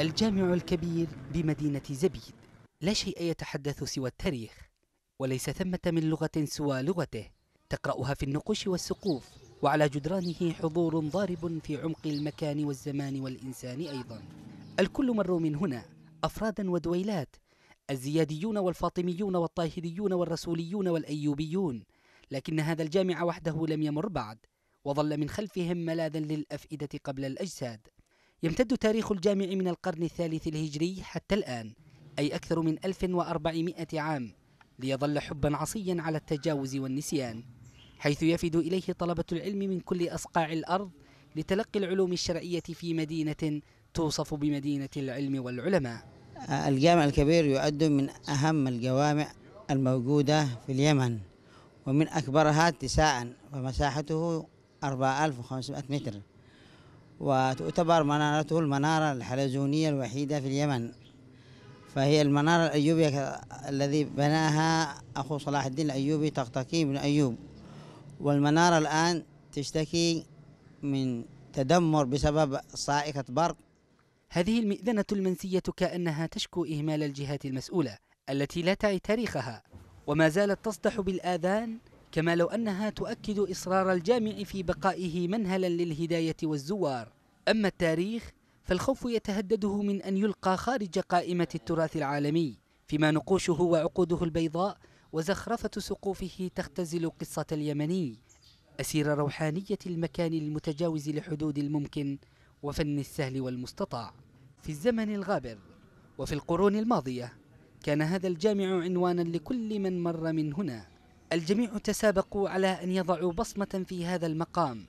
الجامع الكبير بمدينة زبيد لا شيء يتحدث سوى التاريخ وليس ثمة من لغة سوى لغته تقرأها في النقوش والسقوف وعلى جدرانه حضور ضارب في عمق المكان والزمان والإنسان أيضا الكل مروا من هنا أفرادا ودويلات الزياديون والفاطميون والطاهريون والرسوليون والأيوبيون لكن هذا الجامع وحده لم يمر بعد وظل من خلفهم ملاذا للأفئدة قبل الأجساد يمتد تاريخ الجامع من القرن الثالث الهجري حتى الآن أي أكثر من 1400 عام ليظل حبا عصيا على التجاوز والنسيان حيث يفد إليه طلبة العلم من كل أصقاع الأرض لتلقي العلوم الشرعية في مدينة توصف بمدينة العلم والعلماء الجامع الكبير يعد من أهم الجوامع الموجودة في اليمن ومن أكبرها اتساعا ومساحته 4500 متر وتعتبر منارته المنارة الحلزونية الوحيدة في اليمن فهي المنارة الأيوبية الذي بناها أخو صلاح الدين الأيوبي تقطقي بن أيوب والمنارة الآن تشتكي من تدمر بسبب صاعقة برق هذه المئذنة المنسية كأنها تشكو إهمال الجهات المسؤولة التي لا تعي تاريخها وما زالت تصدح بالآذان كما لو أنها تؤكد إصرار الجامع في بقائه منهلا للهداية والزوار أما التاريخ فالخوف يتهدده من أن يلقى خارج قائمة التراث العالمي فيما نقوشه وعقوده البيضاء وزخرفة سقوفه تختزل قصة اليمني أسير روحانية المكان المتجاوز لحدود الممكن وفن السهل والمستطاع في الزمن الغابر وفي القرون الماضية كان هذا الجامع عنوانا لكل من مر من هنا الجميع تسابقوا على أن يضعوا بصمة في هذا المقام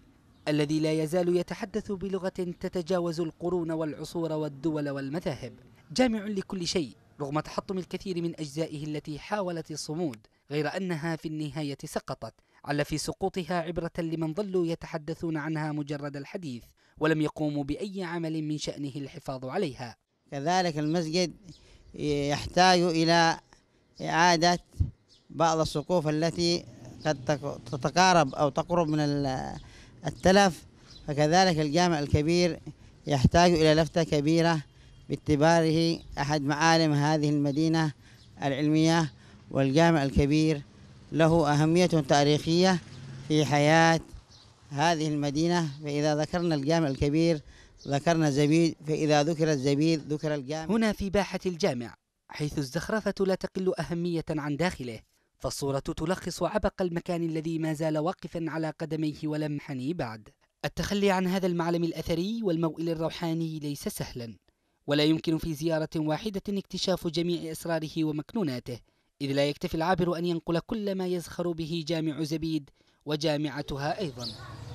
الذي لا يزال يتحدث بلغة تتجاوز القرون والعصور والدول والمذاهب جامع لكل شيء رغم تحطم الكثير من أجزائه التي حاولت الصمود غير أنها في النهاية سقطت على في سقوطها عبرة لمن ظلوا يتحدثون عنها مجرد الحديث ولم يقوموا بأي عمل من شأنه الحفاظ عليها كذلك المسجد يحتاج إلى إعادة بعض السقوف التي قد تتقارب أو تقرب من التلف فكذلك الجامع الكبير يحتاج إلى لفتة كبيرة باعتباره أحد معالم هذه المدينة العلمية والجامع الكبير له أهمية تاريخية في حياة هذه المدينة فإذا ذكرنا الجامع الكبير ذكرنا زبيد فإذا ذكر الزبيد ذكر الجامع هنا في باحة الجامع حيث الزخرفة لا تقل أهمية عن داخله فالصورة تلخص عبق المكان الذي ما زال واقفا على قدميه ولم حني بعد التخلي عن هذا المعلم الأثري والموئل الروحاني ليس سهلا ولا يمكن في زيارة واحدة اكتشاف جميع أسراره ومكنوناته إذ لا يكتفي العابر أن ينقل كل ما يزخر به جامع زبيد وجامعتها أيضا